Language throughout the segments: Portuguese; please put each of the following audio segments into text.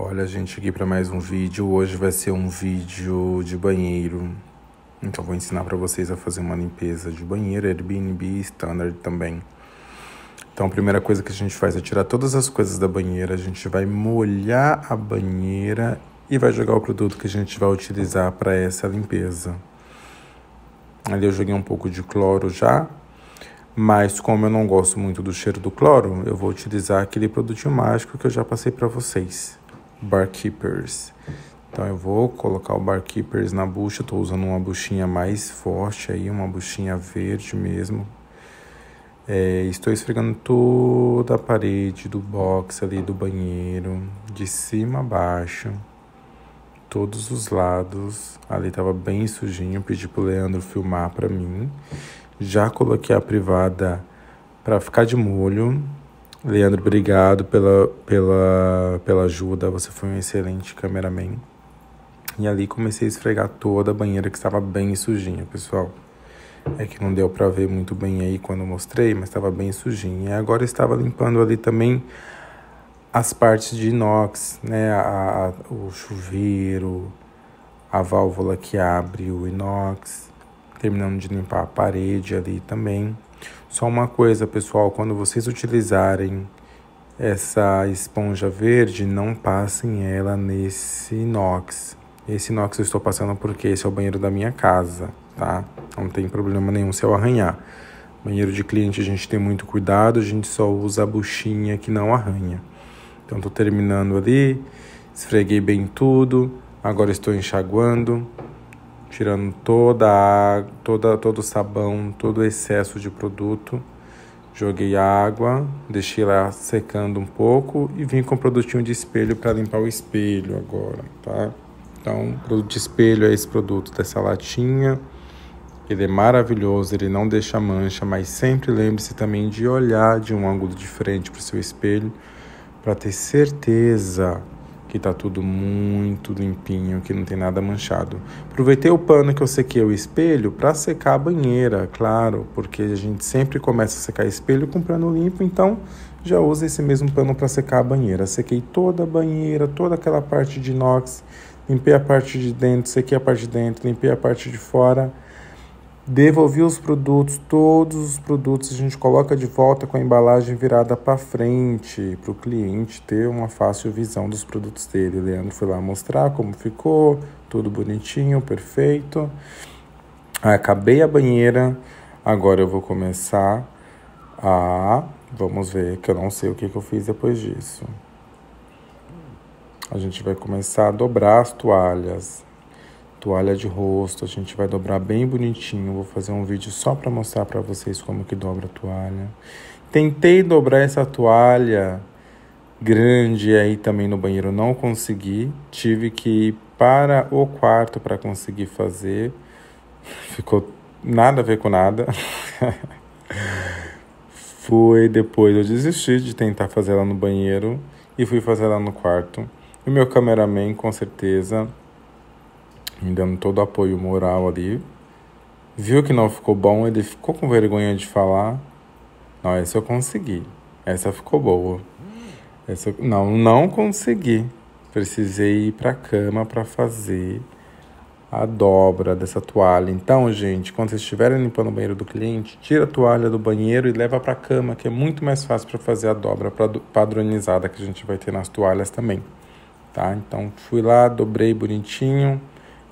Olha, gente, aqui para mais um vídeo. Hoje vai ser um vídeo de banheiro. Então, vou ensinar para vocês a fazer uma limpeza de banheiro, Airbnb Standard também. Então, a primeira coisa que a gente faz é tirar todas as coisas da banheira. A gente vai molhar a banheira e vai jogar o produto que a gente vai utilizar para essa limpeza. Ali eu joguei um pouco de cloro já, mas como eu não gosto muito do cheiro do cloro, eu vou utilizar aquele produtinho mágico que eu já passei para vocês. Barkeepers. Então eu vou colocar o Barkeepers na bucha, estou usando uma buchinha mais forte aí, uma buchinha verde mesmo. É, estou esfregando toda a parede do box ali do banheiro, de cima a baixo, todos os lados. Ali estava bem sujinho, pedi pro Leandro filmar para mim. Já coloquei a privada para ficar de molho, Leandro, obrigado pela, pela, pela ajuda. Você foi um excelente cameraman. E ali comecei a esfregar toda a banheira que estava bem sujinha, pessoal. É que não deu para ver muito bem aí quando mostrei, mas estava bem sujinha. E agora estava limpando ali também as partes de inox, né? A, a, o chuveiro, a válvula que abre o inox. Terminando de limpar a parede ali também. Só uma coisa, pessoal, quando vocês utilizarem essa esponja verde, não passem ela nesse inox. Esse inox eu estou passando porque esse é o banheiro da minha casa, tá? Não tem problema nenhum se eu arranhar. Banheiro de cliente a gente tem muito cuidado, a gente só usa a buchinha que não arranha. Então tô terminando ali, esfreguei bem tudo, agora estou enxaguando tirando toda a toda todo o sabão, todo o excesso de produto. Joguei água, deixei lá secando um pouco e vim com o produtinho de espelho para limpar o espelho agora, tá? Então, o produto de espelho é esse produto dessa latinha. Ele é maravilhoso, ele não deixa mancha, mas sempre lembre-se também de olhar de um ângulo diferente para o seu espelho para ter certeza que tá tudo muito limpinho, que não tem nada manchado. Aproveitei o pano que eu sequei o espelho para secar a banheira, claro, porque a gente sempre começa a secar espelho com pano limpo, então já usa esse mesmo pano para secar a banheira. Sequei toda a banheira, toda aquela parte de inox, limpei a parte de dentro, sequei a parte de dentro, limpei a parte de fora Devolvi os produtos, todos os produtos a gente coloca de volta com a embalagem virada para frente, para o cliente ter uma fácil visão dos produtos dele. O Leandro foi lá mostrar como ficou, tudo bonitinho, perfeito. Ah, acabei a banheira, agora eu vou começar a. Vamos ver, que eu não sei o que, que eu fiz depois disso. A gente vai começar a dobrar as toalhas toalha de rosto, a gente vai dobrar bem bonitinho. Vou fazer um vídeo só para mostrar para vocês como que dobra a toalha. Tentei dobrar essa toalha grande aí também no banheiro, não consegui. Tive que ir para o quarto para conseguir fazer. Ficou nada a ver com nada. foi depois, eu desisti de tentar fazer ela no banheiro e fui fazer ela no quarto. E meu cameraman, com certeza, me dando todo o apoio moral ali. Viu que não ficou bom, ele ficou com vergonha de falar. Não, essa eu consegui. Essa ficou boa. Essa, não, não consegui. Precisei ir para cama para fazer a dobra dessa toalha. Então, gente, quando vocês estiverem limpando o banheiro do cliente, tira a toalha do banheiro e leva para cama, que é muito mais fácil para fazer a dobra padronizada que a gente vai ter nas toalhas também, tá? Então, fui lá, dobrei bonitinho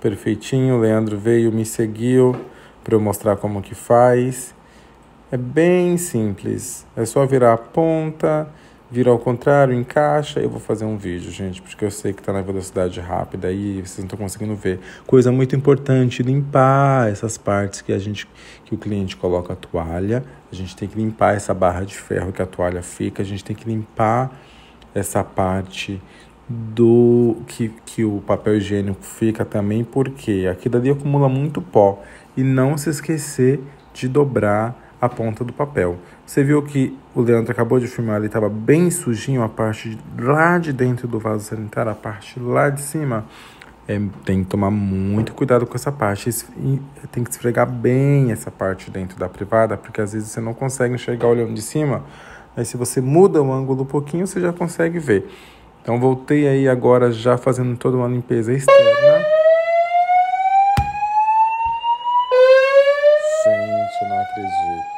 perfeitinho. O Leandro veio, me seguiu para eu mostrar como que faz. É bem simples. É só virar a ponta, virar ao contrário, encaixa. Eu vou fazer um vídeo, gente, porque eu sei que está na velocidade rápida e vocês não estão conseguindo ver. Coisa muito importante, limpar essas partes que a gente que o cliente coloca a toalha. A gente tem que limpar essa barra de ferro que a toalha fica, a gente tem que limpar essa parte do que, que o papel higiênico fica também, porque aqui dali acumula muito pó e não se esquecer de dobrar a ponta do papel. Você viu que o Leandro acabou de filmar ali, estava bem sujinho a parte de, lá de dentro do vaso sanitário, a parte lá de cima. É, tem que tomar muito cuidado com essa parte. Tem que esfregar bem essa parte dentro da privada, porque às vezes você não consegue enxergar olhando de cima. Aí se você muda o ângulo um pouquinho, você já consegue ver. Então voltei aí agora já fazendo toda uma limpeza externa. Gente, eu não acredito.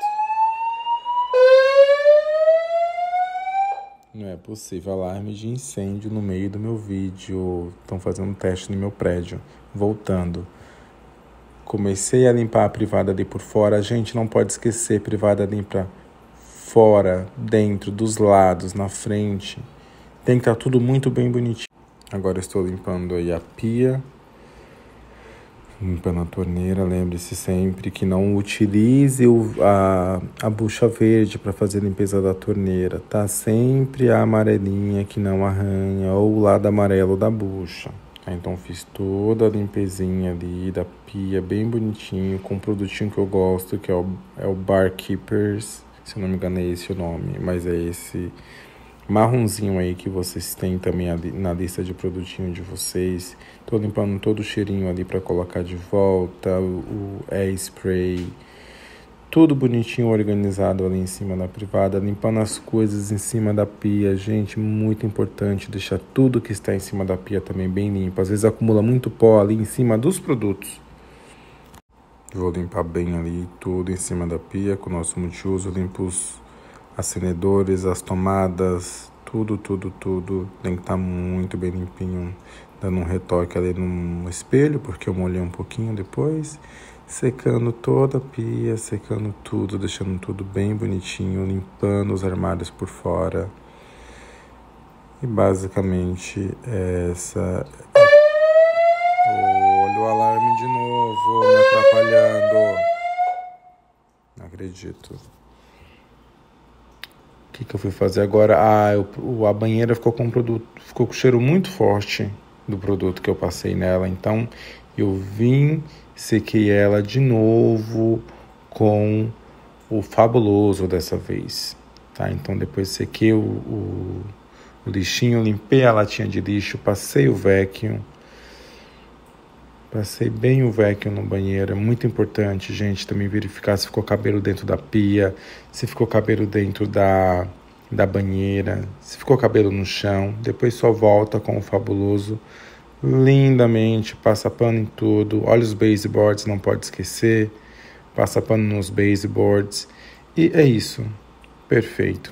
Não é possível alarme de incêndio no meio do meu vídeo. Estão fazendo um teste no meu prédio. Voltando. Comecei a limpar a privada ali por fora. A gente não pode esquecer privada limpa fora, dentro, dos lados, na frente. Tem que estar tá tudo muito bem bonitinho. Agora estou limpando aí a pia, limpando a torneira. Lembre-se sempre que não utilize o, a, a bucha verde para fazer a limpeza da torneira, tá? Sempre a amarelinha que não arranha ou o lado amarelo da bucha. Tá, então fiz toda a limpezinha ali da pia, bem bonitinho, com um produtinho que eu gosto, que é o, é o Barkeepers, se eu não me engano é esse o nome, mas é esse marronzinho aí que vocês têm também na lista de produtinho de vocês. Tô limpando todo o cheirinho ali para colocar de volta, o, o air spray, tudo bonitinho organizado ali em cima da privada, limpando as coisas em cima da pia, gente, muito importante deixar tudo que está em cima da pia também bem limpo. Às vezes acumula muito pó ali em cima dos produtos. Vou limpar bem ali tudo em cima da pia com o nosso multiuso, limpo os acendedores, as tomadas, tudo, tudo, tudo tem que estar tá muito bem limpinho, dando um retoque ali no espelho, porque eu molhei um pouquinho depois, secando toda a pia, secando tudo, deixando tudo bem bonitinho, limpando os armários por fora. E basicamente essa Olha é o alarme de novo, me atrapalhando. Não acredito que, que eu fui fazer agora? Ah, eu, a banheira ficou com um produto, ficou com um cheiro muito forte do produto que eu passei nela. Então eu vim, sequei ela de novo com o fabuloso dessa vez. Tá? Então depois sequei o, o, o lixinho, limpei a latinha de lixo, passei o vacuum Passei bem o Vecchio no banheiro, é muito importante, gente, também verificar se ficou cabelo dentro da pia, se ficou cabelo dentro da, da banheira, se ficou cabelo no chão. Depois só volta com o fabuloso, lindamente, passa pano em tudo. Olha os baseboards, não pode esquecer, passa pano nos baseboards. E é isso, perfeito.